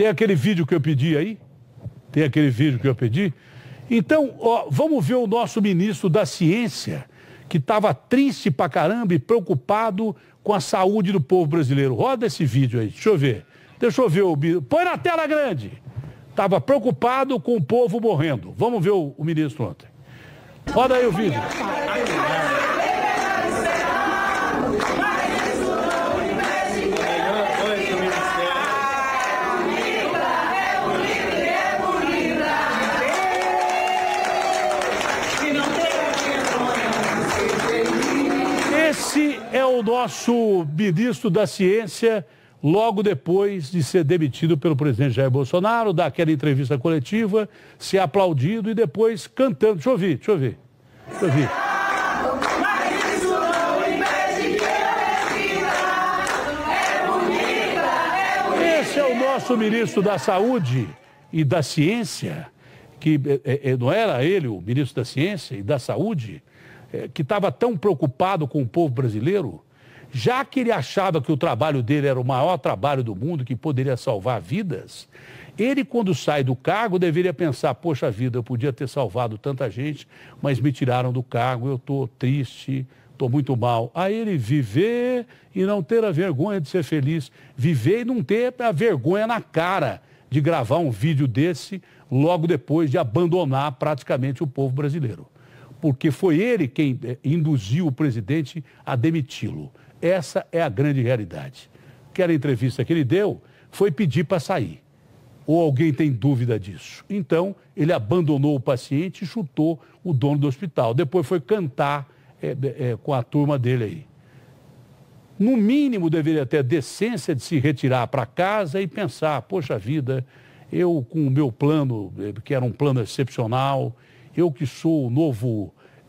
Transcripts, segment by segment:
Tem aquele vídeo que eu pedi aí? Tem aquele vídeo que eu pedi? Então, ó, vamos ver o nosso ministro da Ciência, que estava triste pra caramba e preocupado com a saúde do povo brasileiro. Roda esse vídeo aí, deixa eu ver. Deixa eu ver o. Põe na tela grande. Estava preocupado com o povo morrendo. Vamos ver o, o ministro ontem. Roda aí o vídeo. o nosso ministro da Ciência, logo depois de ser demitido pelo presidente Jair Bolsonaro, dar aquela entrevista coletiva, ser aplaudido e depois cantando. Deixa eu ouvir, deixa eu ouvir. Deixa eu ouvir. Esse é o nosso ministro da Saúde e da Ciência, que é, é, é não era ele o ministro da Ciência e da Saúde, é, que estava tão preocupado com o povo brasileiro, já que ele achava que o trabalho dele era o maior trabalho do mundo, que poderia salvar vidas, ele, quando sai do cargo, deveria pensar: poxa vida, eu podia ter salvado tanta gente, mas me tiraram do cargo, eu estou triste, estou muito mal. Aí ele viver e não ter a vergonha de ser feliz, viver e não ter a vergonha na cara de gravar um vídeo desse logo depois de abandonar praticamente o povo brasileiro. Porque foi ele quem eh, induziu o presidente a demiti-lo. Essa é a grande realidade. Aquela entrevista que ele deu foi pedir para sair. Ou alguém tem dúvida disso? Então, ele abandonou o paciente e chutou o dono do hospital. Depois foi cantar é, é, com a turma dele aí. No mínimo, deveria ter a decência de se retirar para casa e pensar: poxa vida, eu com o meu plano, eh, que era um plano excepcional, eu que sou o novo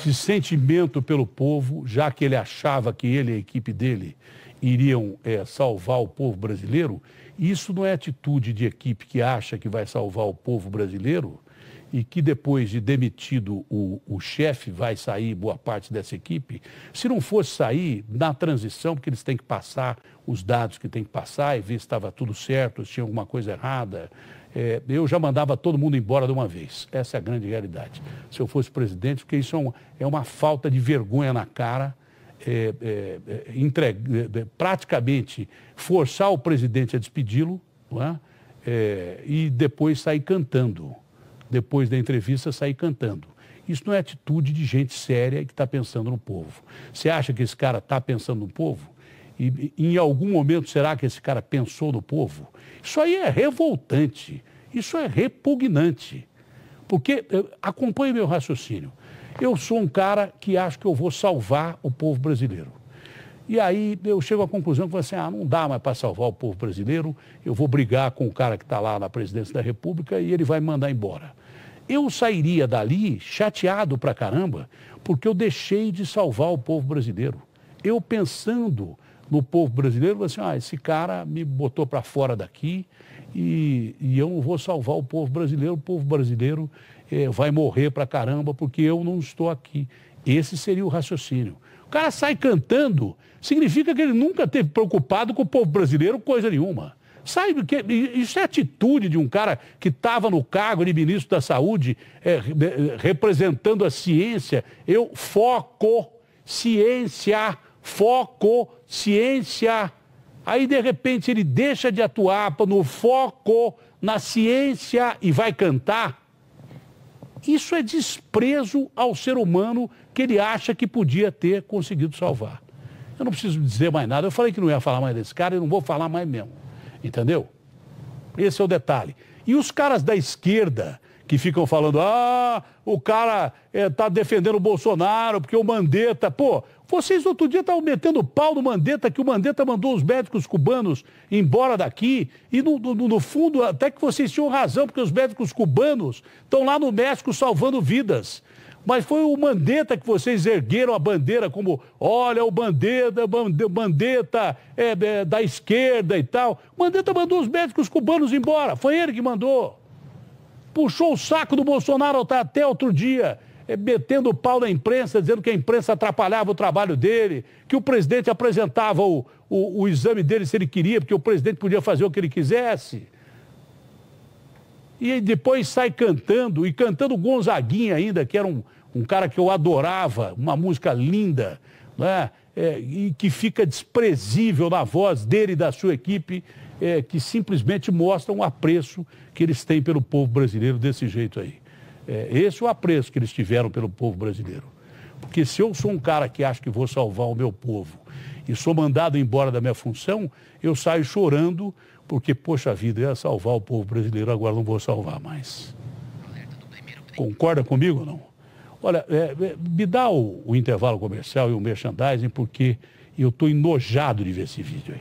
de sentimento pelo povo, já que ele achava que ele e a equipe dele iriam é, salvar o povo brasileiro. Isso não é atitude de equipe que acha que vai salvar o povo brasileiro e que depois de demitido o, o chefe vai sair boa parte dessa equipe, se não fosse sair na transição, porque eles têm que passar os dados que têm que passar e ver se estava tudo certo, se tinha alguma coisa errada, é, eu já mandava todo mundo embora de uma vez. Essa é a grande realidade. Se eu fosse presidente, porque isso é, um, é uma falta de vergonha na cara, é, é, é entre, é, praticamente forçar o presidente a despedi-lo e depois sair cantando. Depois da entrevista, sair cantando. Isso não é atitude de gente séria que está pensando no povo. Você acha que esse cara está pensando no povo? E, em algum momento, será que esse cara pensou no povo? Isso aí é revoltante, isso é repugnante. Porque, eh, acompanhe meu raciocínio, eu sou um cara que acho que eu vou salvar o povo brasileiro. E aí eu chego à conclusão que assim, ah, não dá mais para salvar o povo brasileiro, eu vou brigar com o cara que está lá na presidência da República e ele vai me mandar embora. Eu sairia dali chateado para caramba, porque eu deixei de salvar o povo brasileiro. Eu pensando no povo brasileiro, assim, ah, esse cara me botou para fora daqui e, e, eu não vou salvar o povo brasileiro, o povo brasileiro é, vai morrer para caramba porque eu não estou aqui. Esse seria o raciocínio. O cara sai cantando, significa que ele nunca esteve preocupado com o povo brasileiro, coisa nenhuma. Sabe que isso é atitude de um cara que estava no cargo de ministro da Saúde, é, é representando a ciência. Eu foco ciência foco, ciência. Aí, de repente, ele deixa de atuar no foco, na ciência e vai cantar. Isso é desprezo ao ser humano que ele acha que podia ter conseguido salvar. Eu não preciso dizer mais nada. Eu falei que não ia falar mais desse cara e não vou falar mais mesmo. Entendeu? Esse é o detalhe. E os caras da esquerda que ficam falando: ah, o cara está eh, é, defendendo o Bolsonaro porque o Mandetta. Pô, vocês outro dia estavam metendo pau no Mandetta, que o Mandetta mandou os médicos cubanos embora daqui. E no, no, no fundo, até que vocês tinham razão, porque os médicos cubanos estão lá no México salvando vidas mas foi o Mandetta que vocês ergueram a bandeira como, olha o Bandeta, Mandetta é, é, da esquerda e tal. Mandetta mandou os médicos cubanos embora, foi ele que mandou puxou o saco do Bolsonaro tá até outro dia, eh, metendo o pau na imprensa, dizendo que a imprensa atrapalhava o trabalho dele, que o presidente apresentava o, o, o exame dele se ele queria, porque o presidente podia fazer o que ele quisesse. E depois sai cantando, e cantando Gonzaguinha ainda, que era um, um cara que eu adorava, uma música linda, né? é, e que fica desprezível na voz dele e da sua equipe, é, que simplesmente mostram o apreço que eles têm pelo povo brasileiro desse jeito aí. É, esse é o apreço que eles tiveram pelo povo brasileiro. Porque se eu sou um cara que acha que vou salvar o meu povo e sou mandado embora da minha função, eu saio chorando, porque, poxa vida, ia salvar o povo brasileiro, agora não vou salvar mais. Concorda comigo ou não? Olha, é, é, me dá o, o, intervalo comercial e o merchandising, porque eu estou enojado de ver esse vídeo aí.